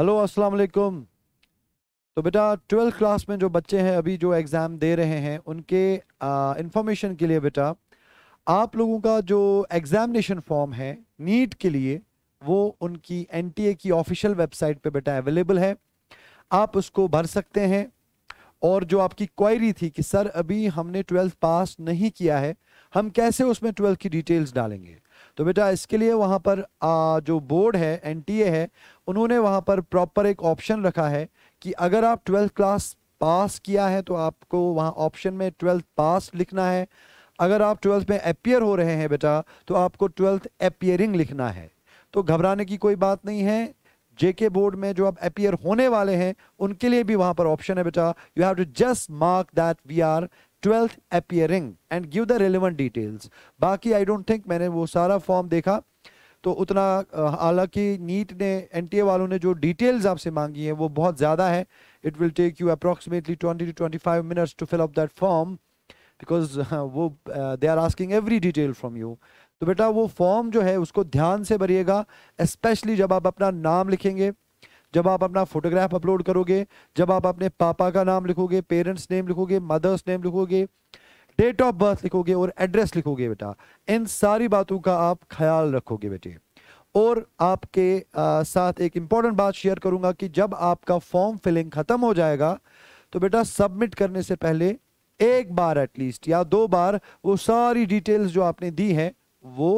hello अस्सलाम वालेकुम तो बेटा ट्वेल्थ क्लास में जो बच्चे हैं अभी जो एग्ज़ाम दे रहे हैं उनके इंफॉर्मेशन के लिए बेटा आप लोगों का जो एग्ज़ामिनेशन फॉर्म है नीट के लिए वो उनकी एनटीए की ऑफिशियल वेबसाइट पे बेटा अवेलेबल है आप उसको भर सकते हैं और जो आपकी क्वायरी थी कि सर अभी हमने ट्वेल्थ पास नहीं किया है हम कैसे उसमें ट्वेल्थ की डिटेल्स डालेंगे तो बेटा इसके लिए वहाँ पर आ, जो बोर्ड है एनटीए है उन्होंने वहाँ पर प्रॉपर एक ऑप्शन रखा है कि अगर आप ट्वेल्थ क्लास पास किया है तो आपको वहाँ ऑप्शन में ट्वेल्थ पास लिखना है अगर आप ट्वेल्थ में अपियर हो रहे हैं बेटा तो आपको ट्वेल्थ अपियरिंग लिखना है तो घबराने की कोई बात नहीं है जेके बोर्ड में जो आप अपियर होने वाले हैं उनके लिए भी वहाँ पर ऑप्शन है बेटा you have to just mark that we are twelfth appearing and give the relevant details बाकी आई डोंट थिंक मैंने वो सारा फॉर्म देखा तो उतना हालांकि नीट ने एनटीए वालों ने जो डिटेल्स आपसे मांगी हैं वो बहुत ज़्यादा है it will take you approximately twenty to twenty five minutes to fill up that form because वो they are asking every detail from you तो बेटा वो फॉर्म जो है उसको ध्यान से भरिएगा स्पेशली जब आप अपना नाम लिखेंगे जब आप अपना फोटोग्राफ अपलोड करोगे जब आप अपने पापा का नाम लिखोगे पेरेंट्स नेम लिखोगे मदर्स नेम लिखोगे डेट ऑफ बर्थ लिखोगे और एड्रेस लिखोगे बेटा इन सारी बातों का आप ख्याल रखोगे बेटे और आपके आ, साथ एक इम्पॉर्टेंट बात शेयर करूंगा कि जब आपका फॉर्म फिलिंग खत्म हो जाएगा तो बेटा सबमिट करने से पहले एक बार एटलीस्ट या दो बार वो सारी डिटेल्स जो आपने दी हैं वो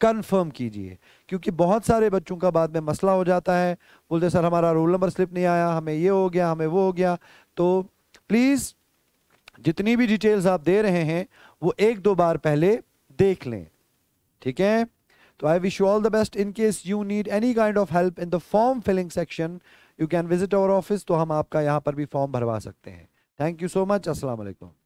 कंफर्म कीजिए क्योंकि बहुत सारे बच्चों का बाद में मसला हो जाता है बोलते सर हमारा रोल नंबर स्लिप नहीं आया हमें ये हो गया हमें वो हो गया तो प्लीज़ जितनी भी डिटेल्स आप दे रहे हैं वो एक दो बार पहले देख लें ठीक है तो I wish you all the best in case you need any kind of help in the form filling section you can visit our office तो हम आपका यहाँ पर भी फॉर्म भरवा सकते हैं थैंक यू सो मच अस्सलाम